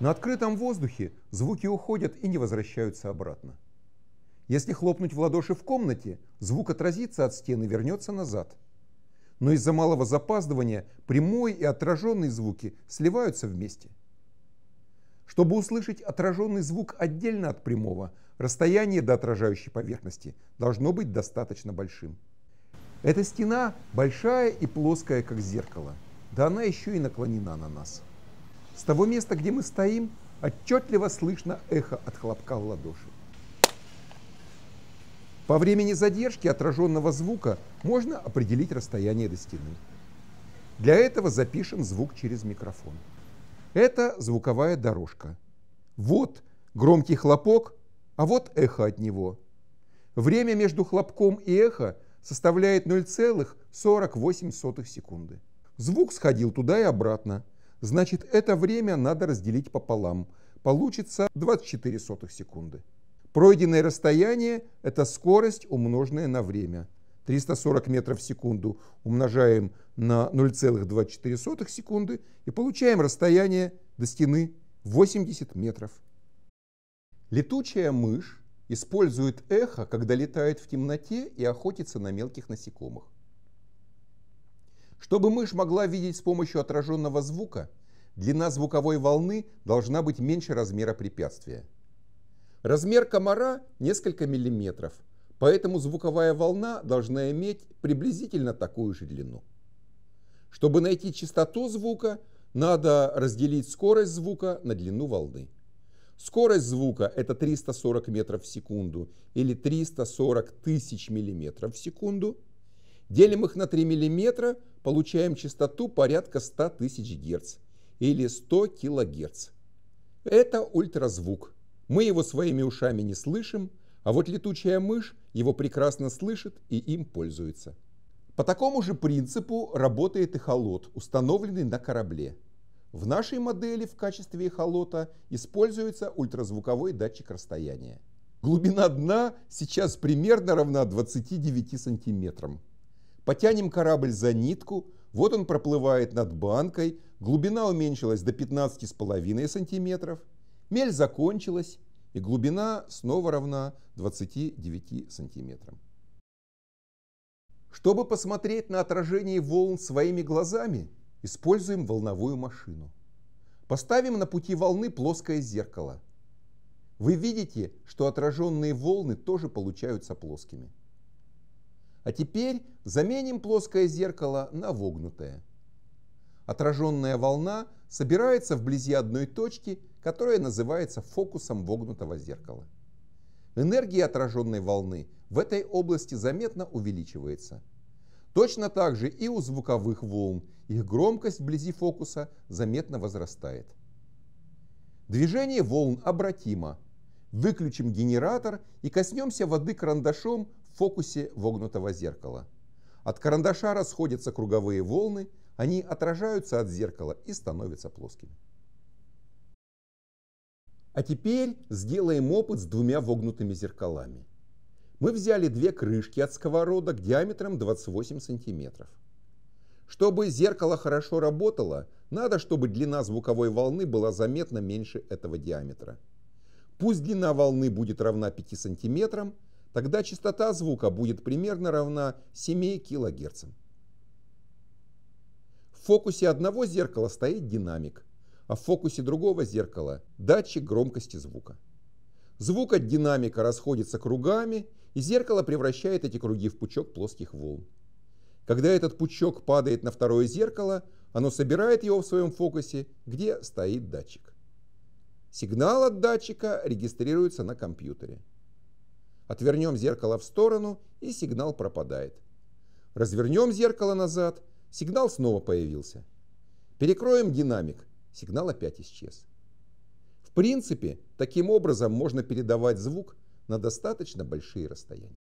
На открытом воздухе звуки уходят и не возвращаются обратно. Если хлопнуть в ладоши в комнате, звук отразится от стены и вернется назад. Но из-за малого запаздывания прямой и отраженные звуки сливаются вместе. Чтобы услышать отраженный звук отдельно от прямого, расстояние до отражающей поверхности должно быть достаточно большим. Эта стена большая и плоская, как зеркало. Да она еще и наклонена на нас. С того места, где мы стоим, отчетливо слышно эхо от хлопка в ладоши. По времени задержки отраженного звука можно определить расстояние до стены. Для этого запишем звук через микрофон. Это звуковая дорожка. Вот громкий хлопок, а вот эхо от него. Время между хлопком и эхо составляет 0,48 секунды. Звук сходил туда и обратно. Значит, это время надо разделить пополам. Получится 24 сотых секунды. Пройденное расстояние – это скорость, умноженная на время. 340 метров в секунду умножаем на 0,24 секунды и получаем расстояние до стены 80 метров. Летучая мышь использует эхо, когда летает в темноте и охотится на мелких насекомых. Чтобы мышь могла видеть с помощью отраженного звука, длина звуковой волны должна быть меньше размера препятствия. Размер комара несколько миллиметров, поэтому звуковая волна должна иметь приблизительно такую же длину. Чтобы найти частоту звука, надо разделить скорость звука на длину волны. Скорость звука – это 340 метров в секунду или 340 тысяч миллиметров в секунду – Делим их на 3 мм, получаем частоту порядка 100 тысяч Гц или 100 кГц. Это ультразвук. Мы его своими ушами не слышим, а вот летучая мышь его прекрасно слышит и им пользуется. По такому же принципу работает эхолот, установленный на корабле. В нашей модели в качестве эхолота используется ультразвуковой датчик расстояния. Глубина дна сейчас примерно равна 29 сантиметрам. Потянем корабль за нитку, вот он проплывает над банкой, глубина уменьшилась до 15,5 сантиметров, мель закончилась, и глубина снова равна 29 сантиметрам. Чтобы посмотреть на отражение волн своими глазами, используем волновую машину. Поставим на пути волны плоское зеркало. Вы видите, что отраженные волны тоже получаются плоскими. А теперь заменим плоское зеркало на вогнутое. Отраженная волна собирается вблизи одной точки, которая называется фокусом вогнутого зеркала. Энергия отраженной волны в этой области заметно увеличивается. Точно так же и у звуковых волн их громкость вблизи фокуса заметно возрастает. Движение волн обратимо. Выключим генератор и коснемся воды карандашом в фокусе вогнутого зеркала. От карандаша расходятся круговые волны, они отражаются от зеркала и становятся плоскими. А теперь сделаем опыт с двумя вогнутыми зеркалами. Мы взяли две крышки от сковородок диаметром 28 сантиметров. Чтобы зеркало хорошо работало, надо, чтобы длина звуковой волны была заметно меньше этого диаметра. Пусть длина волны будет равна 5 сантиметрам – Тогда частота звука будет примерно равна 7 кГц. В фокусе одного зеркала стоит динамик, а в фокусе другого зеркала – датчик громкости звука. Звук от динамика расходится кругами, и зеркало превращает эти круги в пучок плоских волн. Когда этот пучок падает на второе зеркало, оно собирает его в своем фокусе, где стоит датчик. Сигнал от датчика регистрируется на компьютере. Отвернем зеркало в сторону, и сигнал пропадает. Развернем зеркало назад, сигнал снова появился. Перекроем динамик, сигнал опять исчез. В принципе, таким образом можно передавать звук на достаточно большие расстояния.